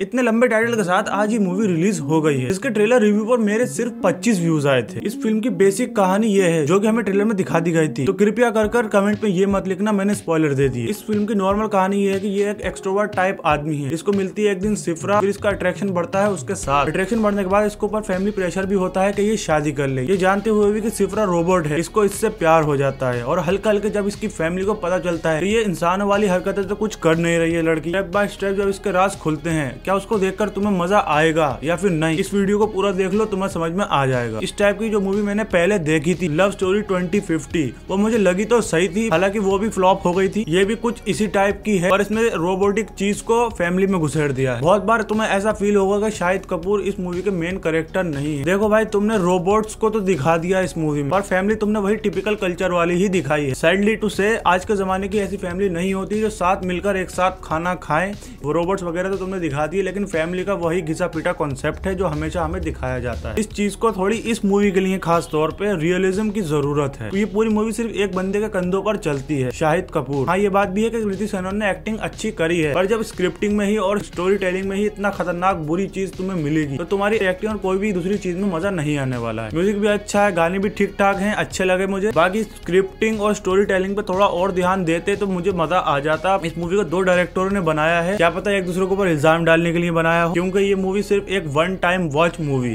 इतने लंबे टाइटल के साथ आज ये मूवी रिलीज हो गई है इसके ट्रेलर रिव्यू पर मेरे सिर्फ 25 व्यूज आए थे इस फिल्म की बेसिक कहानी ये है जो कि हमें ट्रेलर में दिखा दी गई थी तो कृपया कर कर कमेंट में ये मत लिखना मैंने स्पॉइलर दे दी इस फिल्म की नॉर्मल कहानी ये है कि ये एक एक्सट्रोवर टाइप आदमी है इसको मिलती है एक दिन सिफरा फिर इसका अट्रैक्शन बढ़ता है उसके साथ अट्रैक्शन बढ़ने के बाद इसके ऊपर फैमिली प्रेशर भी होता है की ये शादी कर ले ये जानते हुए भी की सिफरा रोबोट है इसको इससे प्यार हो जाता है और हल्का हल्के जब इसकी फैमिली को पता चलता है तो ये इंसान वाली हरकतें तो कुछ कर नहीं रही है लड़की स्टेप बाय स्टेप जब इसके राज खुलते हैं क्या उसको देखकर तुम्हें मजा आएगा या फिर नहीं इस वीडियो को पूरा देख लो तुम्हें समझ में आ जाएगा इस टाइप की जो मूवी मैंने पहले देखी थी लव स्टोरी ट्वेंटी फिफ्टी वो मुझे लगी तो सही थी हालांकि वो भी फ्लॉप हो गई थी ये भी कुछ इसी टाइप की है और इसमें रोबोटिक चीज को फैमिली में घुसेड़ दिया है बहुत बार तुम्हें ऐसा फील होगा की शाहिद कपूर इस मूवी के मेन करेक्टर नहीं है देखो भाई तुमने रोबोट्स को तो दिखा दिया इस मूवी में और फैमिली तुमने वही टिपिकल कल्चर वाली ही दिखाई है सैडली टू से आज के जमाने की ऐसी फैमिली नहीं होती जो साथ मिलकर एक साथ खाना खाए वो रोबोट्स वगैरह तो तुमने दिखा दिया दी लेकिन फैमिली का वही घिसा पीटा कॉन्सेप्ट है जो हमेशा हमें दिखाया जाता है इस चीज को थोड़ी इस मूवी के लिए खास तौर पर रियलिज्म की जरूरत है ये पूरी मूवी सिर्फ एक बंदे के कंधों पर चलती है शाहिद कपूर हाँ ये बात भी है की ऋतिक सेनन ने एक्टिंग अच्छी करी है पर जब स्क्रिप्टिंग में ही और स्टोरी टेलिंग में ही इतना खतरनाक बुरी चीज तुम्हें मिलेगी तो तुम्हारी एक्टिंग और कोई भी दूसरी चीज में मजा नहीं आने वाला है म्यूजिक भी अच्छा है गाने भी ठीक ठाक है अच्छे लगे मुझे बाकी स्क्रिप्टिंग और स्टोरी टेलिंग पे थोड़ा और ध्यान देते तो मुझे मजा आ जाता इस मूवी को दो डायरेक्टरों ने बनाया है क्या पता एक दूसरे के ऊपर इल्जाम डाल के लिए बनाया हो क्योंकि ये मूवी सिर्फ एक वन टाइम वॉच मूवी